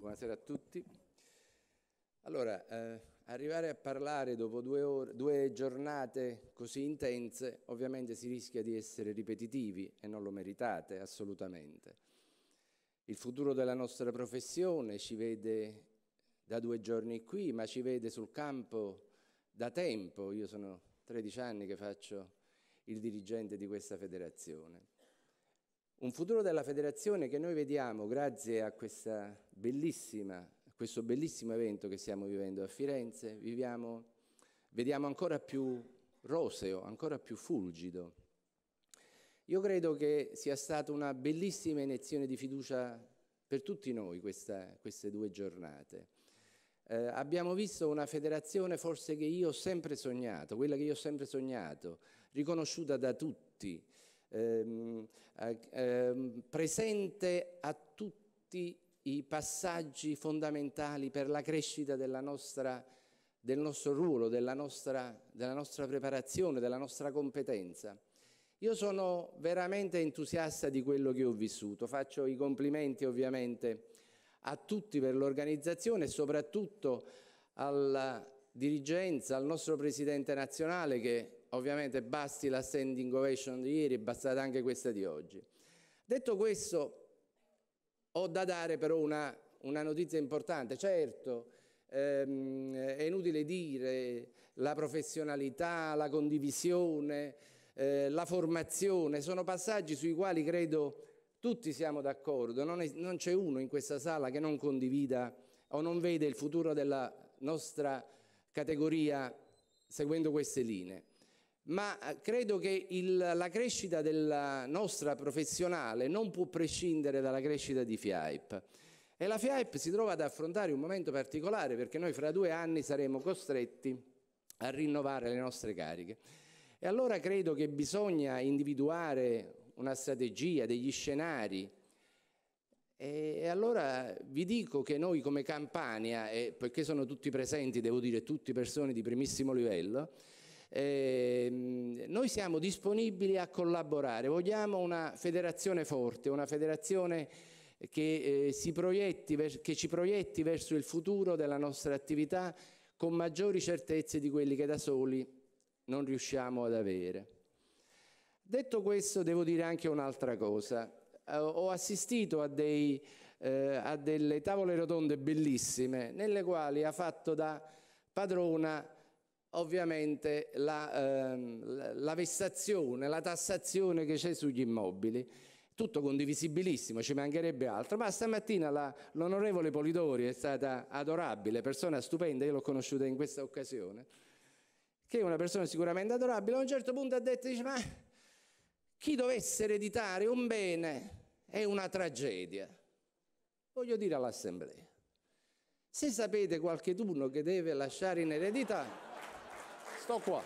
Buonasera a tutti. Allora, eh, arrivare a parlare dopo due, ore, due, giornate così intense, ovviamente si rischia di essere ripetitivi e non lo meritate assolutamente. Il futuro della nostra professione ci vede da due giorni qui, ma ci vede sul campo da tempo. Io sono 13 anni che faccio il dirigente di questa federazione. Un futuro della federazione che noi vediamo grazie a, bellissima, a questo bellissimo evento che stiamo vivendo a Firenze, viviamo, vediamo ancora più roseo, ancora più fulgido. Io credo che sia stata una bellissima iniezione di fiducia per tutti noi questa, queste due giornate. Eh, abbiamo visto una federazione forse che io ho sempre sognato, quella che io ho sempre sognato, riconosciuta da tutti, ehm, ehm, presente a tutti i passaggi fondamentali per la crescita nostra, del nostro ruolo, della nostra, della nostra preparazione, della nostra competenza. Io sono veramente entusiasta di quello che ho vissuto, faccio i complimenti ovviamente a tutti per l'organizzazione e soprattutto alla dirigenza, al nostro Presidente nazionale che ovviamente basti la standing ovation di ieri, è bastata anche questa di oggi. Detto questo, ho da dare però una, una notizia importante. Certo, ehm, è inutile dire la professionalità, la condivisione, eh, la formazione, sono passaggi sui quali credo tutti siamo d'accordo, non, c'è uno in questa sala che non condivida o non vede il futuro della nostra categoria seguendo queste linee ma eh, credo che il, la crescita della nostra professionale non può prescindere dalla crescita di FIAIP. E la FIAIP si trova ad affrontare un momento particolare perché noi fra due anni saremo costretti a rinnovare le nostre cariche. E allora credo che bisogna individuare una strategia, degli scenari. E allora vi dico che noi come Campania, e poiché sono tutti presenti, devo dire tutti persone di primissimo livello, eh, noi siamo disponibili a collaborare, vogliamo una federazione forte, una federazione che, eh, si proietti, che ci proietti verso il futuro della nostra attività con maggiori certezze di quelli che da soli non riusciamo ad avere. Detto questo, devo dire anche un'altra cosa. Eh, ho assistito a, dei, eh, a, delle tavole rotonde bellissime nelle quali ha fatto da padrona ovviamente la, ehm, la vessazione, la tassazione che c'è sugli immobili. Tutto condivisibilissimo, ci mancherebbe altro, ma stamattina l'onorevole Polidori è stata adorabile, persona stupenda, io l'ho conosciuta in questa occasione, che è una persona sicuramente adorabile, a un certo punto ha detto, dice, ma chi dovesse ereditare un bene è una tragedia. Voglio dire all'Assemblea, se sapete qualche turno che deve lasciare in eredità... tal qual.